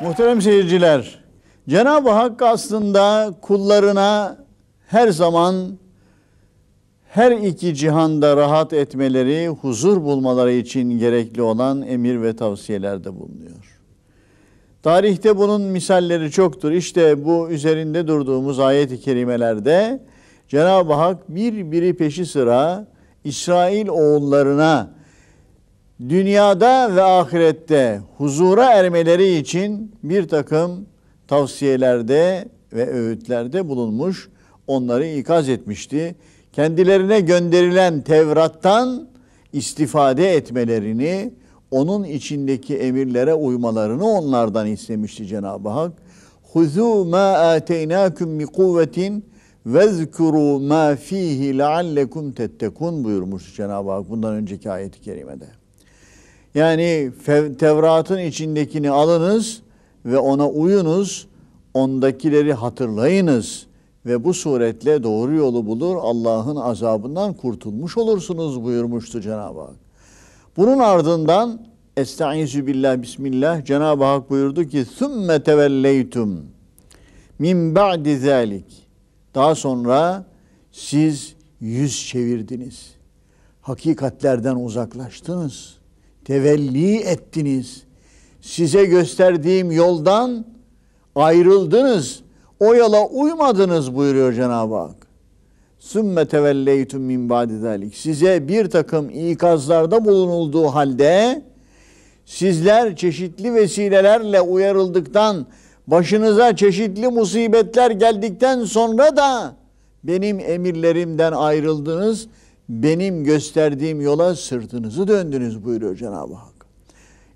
Muhterem seyirciler, Cenab-ı Hak aslında kullarına her zaman her iki cihanda rahat etmeleri, huzur bulmaları için gerekli olan emir ve tavsiyelerde bulunuyor. Tarihte bunun misalleri çoktur. İşte bu üzerinde durduğumuz ayet-i kerimelerde Cenab-ı Hak birbiri peşi sıra İsrail oğullarına dünyada ve ahirette huzura ermeleri için bir takım tavsiyelerde ve öğütlerde bulunmuş, onları ikaz etmişti. Kendilerine gönderilen Tevrat'tan istifade etmelerini, onun içindeki emirlere uymalarını onlardan istemişti Cenab-ı Hak. Huzu ma ateynakum bi kuvvetin vezkuru ma fihi leallekum tettekun buyurmuş Cenab-ı Hak bundan önceki ayet-i kerimede. Yani Tevrat'ın içindekini alınız ve ona uyunuz, ondakileri hatırlayınız ve bu suretle doğru yolu bulur, Allah'ın azabından kurtulmuş olursunuz buyurmuştu Cenab-ı Hak. Bunun ardından Estaizu billah bismillah Cenab-ı Hak buyurdu ki Sümme tevelleytum min ba'di zalik Daha sonra siz yüz çevirdiniz. Hakikatlerden uzaklaştınız.'' tevelli ettiniz. Size gösterdiğim yoldan ayrıldınız. O yola uymadınız buyuruyor Cenab-ı Hak. Sümme tevelleytüm min ba'di Size bir takım ikazlarda bulunulduğu halde sizler çeşitli vesilelerle uyarıldıktan, başınıza çeşitli musibetler geldikten sonra da benim emirlerimden ayrıldınız.'' benim gösterdiğim yola sırtınızı döndünüz buyuruyor Cenab-ı Hak.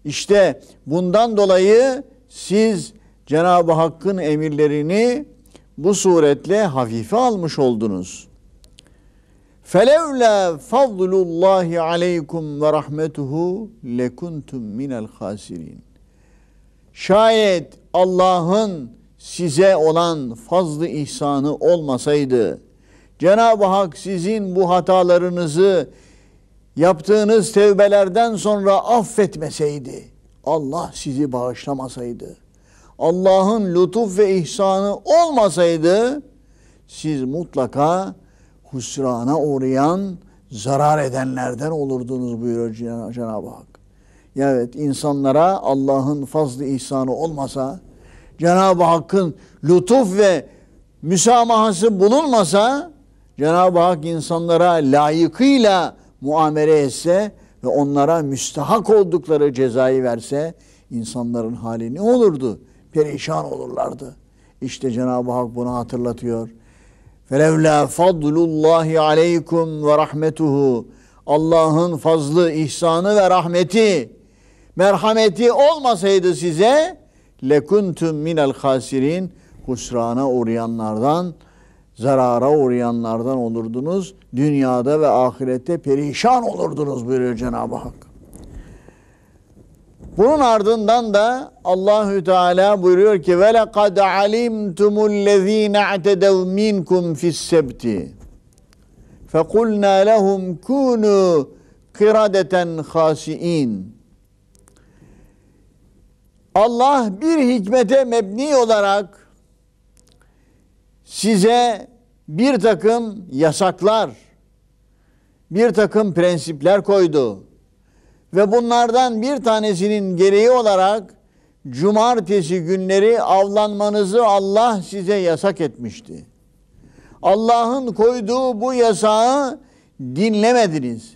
İşte bundan dolayı siz Cenab-ı Hakk'ın emirlerini bu suretle hafife almış oldunuz. Felevla fadlullahi aleykum ve rahmetuhu lekuntum minel hasirin. Şayet Allah'ın size olan fazlı ihsanı olmasaydı, Cenab-ı Hak sizin bu hatalarınızı yaptığınız tevbelerden sonra affetmeseydi, Allah sizi bağışlamasaydı, Allah'ın lütuf ve ihsanı olmasaydı, siz mutlaka husrana uğrayan, zarar edenlerden olurdunuz buyuruyor Cenab-ı Hak. Evet insanlara Allah'ın fazlı ihsanı olmasa, Cenab-ı Hakk'ın lütuf ve müsamahası bulunmasa Cenab-ı Hak insanlara layıkıyla muamele etse ve onlara müstahak oldukları cezayı verse insanların hali ne olurdu? Perişan olurlardı. İşte Cenab-ı Hak bunu hatırlatıyor. Felevla fadlullahi aleykum ve rahmetuhu. Allah'ın fazlı, ihsanı ve rahmeti, merhameti olmasaydı size lekuntum minel hasirin husrana uğrayanlardan zarara uğrayanlardan olurdunuz. Dünyada ve ahirette perişan olurdunuz buyuruyor Cenab-ı Hak. Bunun ardından da Allahü Teala buyuruyor ki ve lekad alimtumul lezine atedev minkum fis sebti. Fekulna lehum kunu kiradeten hasiin. Allah bir hikmete mebni olarak size bir takım yasaklar, bir takım prensipler koydu. Ve bunlardan bir tanesinin gereği olarak cumartesi günleri avlanmanızı Allah size yasak etmişti. Allah'ın koyduğu bu yasağı dinlemediniz.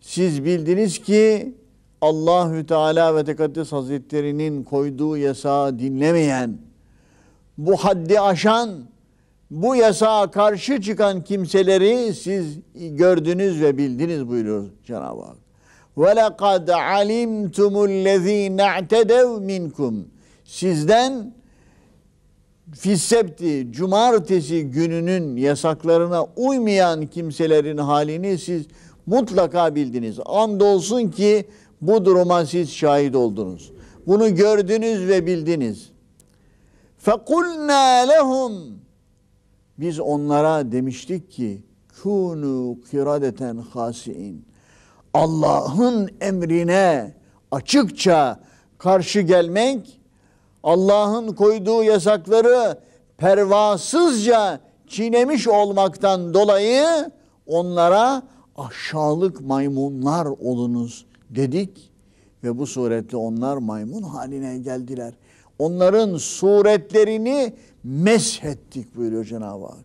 Siz bildiniz ki Allahü Teala ve Tekaddes Hazretleri'nin koyduğu yasağı dinlemeyen, bu haddi aşan bu yasağa karşı çıkan kimseleri siz gördünüz ve bildiniz buyuruyor Cenab-ı Hak. وَلَقَدْ عَلِمْتُمُ الَّذ۪ينَ اَعْتَدَوْ minkum. Sizden fissepti, cumartesi gününün yasaklarına uymayan kimselerin halini siz mutlaka bildiniz. Andolsun ki bu duruma siz şahit oldunuz. Bunu gördünüz ve bildiniz. فَقُلْنَا لَهُمْ biz onlara demiştik ki kunu kiradeten hasiin. Allah'ın emrine açıkça karşı gelmek, Allah'ın koyduğu yasakları pervasızca çiğnemiş olmaktan dolayı onlara aşağılık maymunlar olunuz dedik ve bu suretle onlar maymun haline geldiler. Onların suretlerini meshettik buyuruyor Cenab-ı Hak.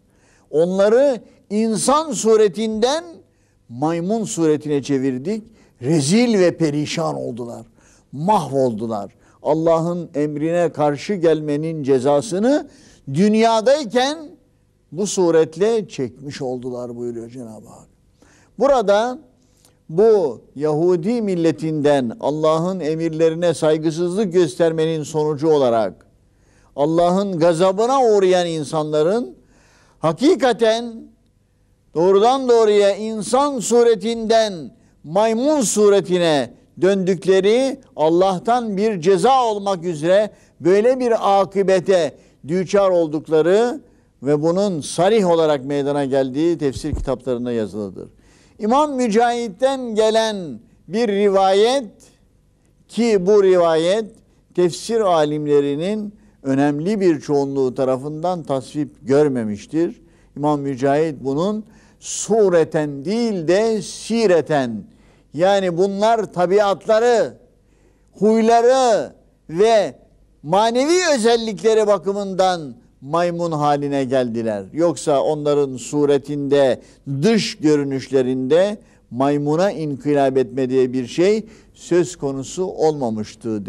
Onları insan suretinden maymun suretine çevirdik. Rezil ve perişan oldular. Mahvoldular. Allah'ın emrine karşı gelmenin cezasını dünyadayken bu suretle çekmiş oldular buyuruyor Cenab-ı Hak. Burada bu Yahudi milletinden Allah'ın emirlerine saygısızlık göstermenin sonucu olarak Allah'ın gazabına uğrayan insanların hakikaten doğrudan doğruya insan suretinden maymun suretine döndükleri Allah'tan bir ceza olmak üzere böyle bir akıbete düçar oldukları ve bunun sarih olarak meydana geldiği tefsir kitaplarında yazılıdır. İmam Mücahit'ten gelen bir rivayet ki bu rivayet tefsir alimlerinin önemli bir çoğunluğu tarafından tasvip görmemiştir. İmam Mücahit bunun sureten değil de sireten yani bunlar tabiatları, huyları ve manevi özellikleri bakımından maymun haline geldiler. Yoksa onların suretinde, dış görünüşlerinde maymuna inkılap etme diye bir şey söz konusu olmamıştı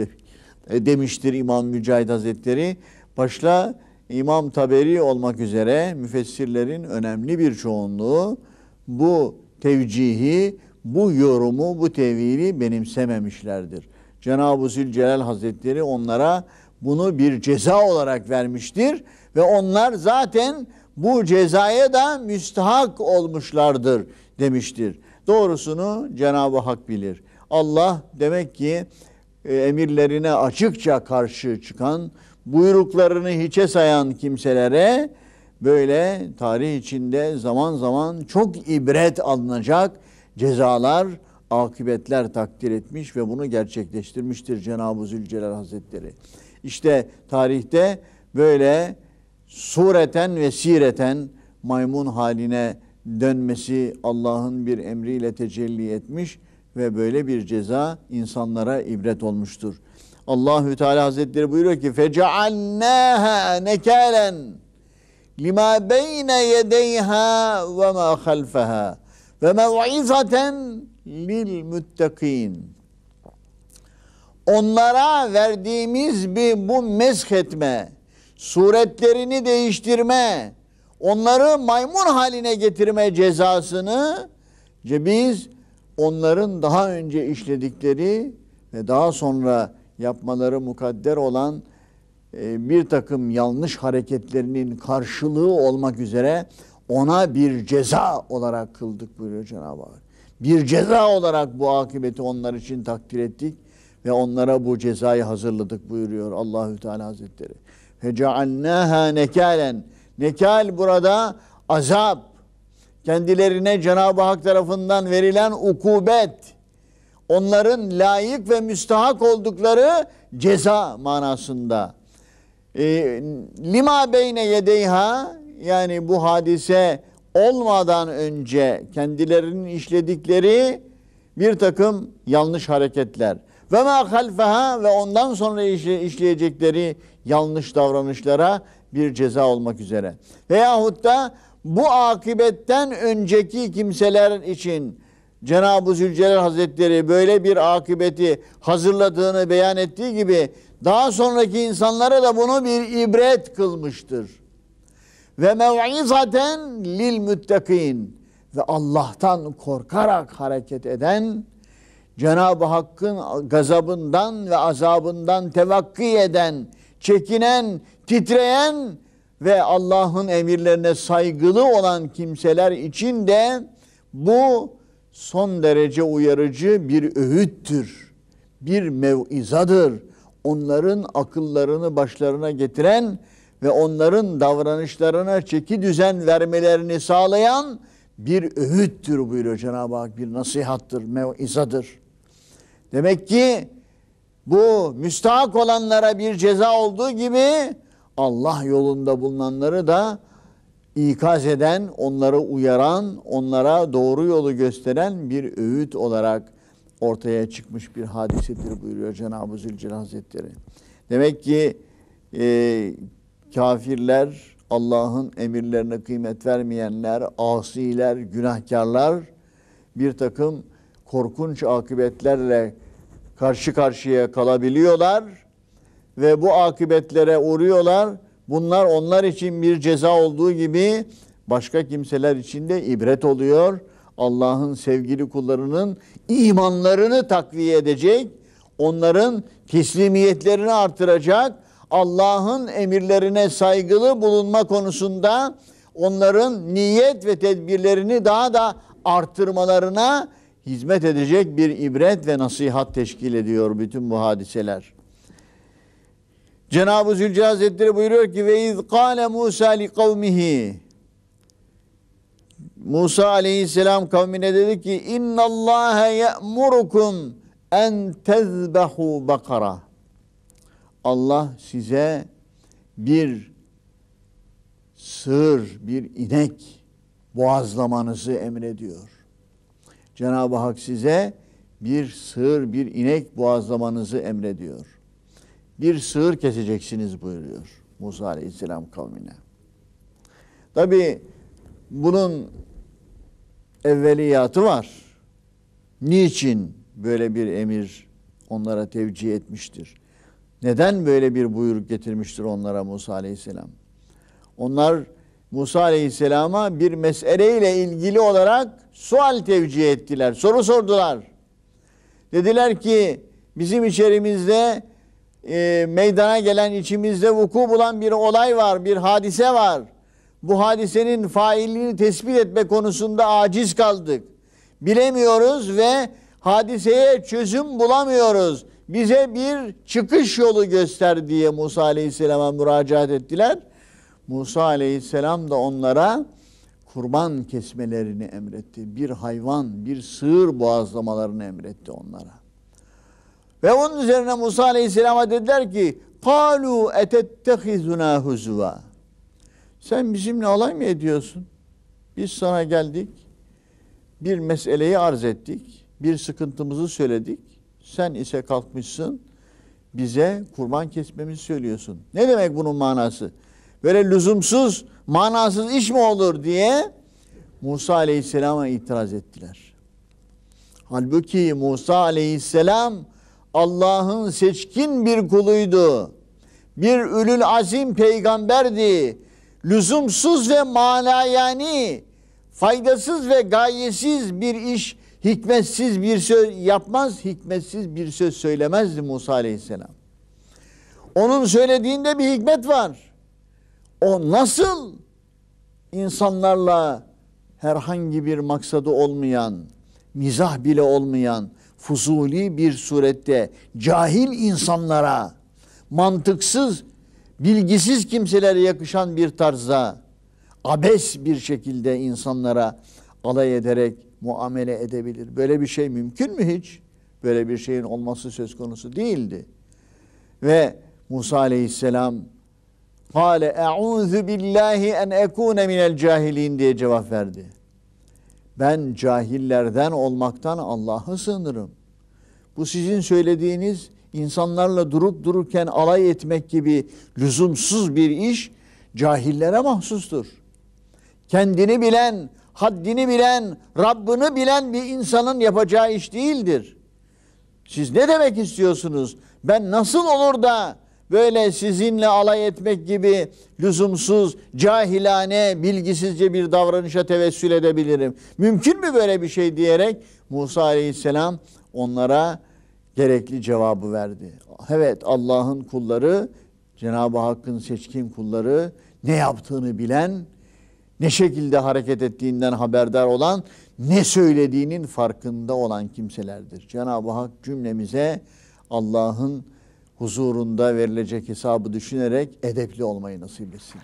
e, demiştir İmam Mücahit Hazretleri. Başla İmam Taberi olmak üzere müfessirlerin önemli bir çoğunluğu bu tevcihi, bu yorumu, bu tevili benimsememişlerdir. Cenab-ı Zülcelal Hazretleri onlara bunu bir ceza olarak vermiştir ve onlar zaten bu cezaya da müstahak olmuşlardır demiştir. Doğrusunu Cenab-ı Hak bilir. Allah demek ki e, emirlerine açıkça karşı çıkan, buyruklarını hiçe sayan kimselere böyle tarih içinde zaman zaman çok ibret alınacak cezalar, akıbetler takdir etmiş ve bunu gerçekleştirmiştir Cenab-ı Zülcelal Hazretleri. İşte tarihte böyle sureten ve sireten maymun haline dönmesi Allah'ın bir emriyle tecelli etmiş ve böyle bir ceza insanlara ibret olmuştur. Allahü Teala Hazretleri buyuruyor ki fecealnaha nekalen lima beyne yedeyha ve ma halfaha ve mev'izaten lil muttakin onlara verdiğimiz bir bu mezhetme, suretlerini değiştirme, onları maymun haline getirme cezasını biz onların daha önce işledikleri ve daha sonra yapmaları mukadder olan e, bir takım yanlış hareketlerinin karşılığı olmak üzere ona bir ceza olarak kıldık buyuruyor Cenab-ı Hak. Bir ceza olarak bu akıbeti onlar için takdir ettik ve onlara bu cezayı hazırladık buyuruyor Allahü Teala Hazretleri. Fecealnaha nekalen. Nekal burada azap. Kendilerine Cenab-ı Hak tarafından verilen ukubet. Onların layık ve müstahak oldukları ceza manasında. E, lima beyne yedeyha yani bu hadise olmadan önce kendilerinin işledikleri bir takım yanlış hareketler. Ve ma halfeha ve ondan sonra işleyecekleri yanlış davranışlara bir ceza olmak üzere. Veyahut da bu akibetten önceki kimseler için Cenab-ı Zülcelal Hazretleri böyle bir akıbeti hazırladığını beyan ettiği gibi daha sonraki insanlara da bunu bir ibret kılmıştır. Ve mev'izaten lil müttakin ve Allah'tan korkarak hareket eden Cenab-ı Hakk'ın gazabından ve azabından tevakki eden, çekinen, titreyen ve Allah'ın emirlerine saygılı olan kimseler için de bu son derece uyarıcı bir öğüttür. Bir mevizadır. Onların akıllarını başlarına getiren ve onların davranışlarına çeki düzen vermelerini sağlayan bir öğüttür buyuruyor Cenab-ı Hak. Bir nasihattır, mevizadır. Demek ki bu müstahak olanlara bir ceza olduğu gibi Allah yolunda bulunanları da ikaz eden, onları uyaran, onlara doğru yolu gösteren bir öğüt olarak ortaya çıkmış bir hadisedir buyuruyor Cenab-ı Zülcelal Hazretleri. Demek ki e, kafirler Allah'ın emirlerine kıymet vermeyenler, asiler, günahkarlar bir takım korkunç akıbetlerle karşı karşıya kalabiliyorlar ve bu akıbetlere uğruyorlar. Bunlar onlar için bir ceza olduğu gibi başka kimseler için de ibret oluyor. Allah'ın sevgili kullarının imanlarını takviye edecek, onların teslimiyetlerini artıracak, Allah'ın emirlerine saygılı bulunma konusunda onların niyet ve tedbirlerini daha da artırmalarına hizmet edecek bir ibret ve nasihat teşkil ediyor bütün bu hadiseler. Cenab-ı Zülce Hazretleri buyuruyor ki ve iz kâle Musa li kavmihi Musa aleyhisselam kavmine dedi ki innallâhe ye'murukum en tezbehu bakara Allah size bir sığır, bir inek boğazlamanızı emrediyor. Cenab-ı Hak size bir sığır, bir inek boğazlamanızı emrediyor. Bir sığır keseceksiniz buyuruyor Musa Aleyhisselam kavmine. Tabi bunun evveliyatı var. Niçin böyle bir emir onlara tevcih etmiştir? Neden böyle bir buyruk getirmiştir onlara Musa Aleyhisselam? Onlar Musa Aleyhisselam'a bir meseleyle ilgili olarak sual tevcih ettiler, soru sordular. Dediler ki bizim içerimizde e, meydana gelen içimizde vuku bulan bir olay var, bir hadise var. Bu hadisenin failini tespit etme konusunda aciz kaldık. Bilemiyoruz ve hadiseye çözüm bulamıyoruz bize bir çıkış yolu göster diye Musa Aleyhisselam'a müracaat ettiler. Musa Aleyhisselam da onlara kurban kesmelerini emretti. Bir hayvan, bir sığır boğazlamalarını emretti onlara. Ve onun üzerine Musa Aleyhisselam'a dediler ki قَالُوا اَتَتَّخِذُنَا هُزُوَا Sen bizimle alay mı ediyorsun? Biz sana geldik, bir meseleyi arz ettik, bir sıkıntımızı söyledik. Sen ise kalkmışsın bize kurban kesmemizi söylüyorsun. Ne demek bunun manası? Böyle lüzumsuz, manasız iş mi olur diye Musa Aleyhisselam'a itiraz ettiler. Halbuki Musa Aleyhisselam Allah'ın seçkin bir kuluydu. Bir ülül azim peygamberdi. Lüzumsuz ve mana yani faydasız ve gayesiz bir iş Hikmetsiz bir söz yapmaz, hikmetsiz bir söz söylemezdi Musa Aleyhisselam. Onun söylediğinde bir hikmet var. O nasıl insanlarla herhangi bir maksadı olmayan, mizah bile olmayan, fuzuli bir surette cahil insanlara, mantıksız, bilgisiz kimselere yakışan bir tarzda, abes bir şekilde insanlara alay ederek muamele edebilir. Böyle bir şey mümkün mü hiç? Böyle bir şeyin olması söz konusu değildi. Ve Musa aleyhisselam Kale e'ûzü billahi en ekûne minel cahilin diye cevap verdi. Ben cahillerden olmaktan Allah'a sığınırım. Bu sizin söylediğiniz insanlarla durup dururken alay etmek gibi lüzumsuz bir iş cahillere mahsustur. Kendini bilen, haddini bilen, Rabbini bilen bir insanın yapacağı iş değildir. Siz ne demek istiyorsunuz? Ben nasıl olur da böyle sizinle alay etmek gibi lüzumsuz, cahilane, bilgisizce bir davranışa tevessül edebilirim. Mümkün mü böyle bir şey diyerek Musa Aleyhisselam onlara gerekli cevabı verdi. Evet Allah'ın kulları, Cenab-ı Hakk'ın seçkin kulları ne yaptığını bilen ne şekilde hareket ettiğinden haberdar olan, ne söylediğinin farkında olan kimselerdir. Cenab-ı Hak cümlemize Allah'ın huzurunda verilecek hesabı düşünerek edepli olmayı nasip etsin.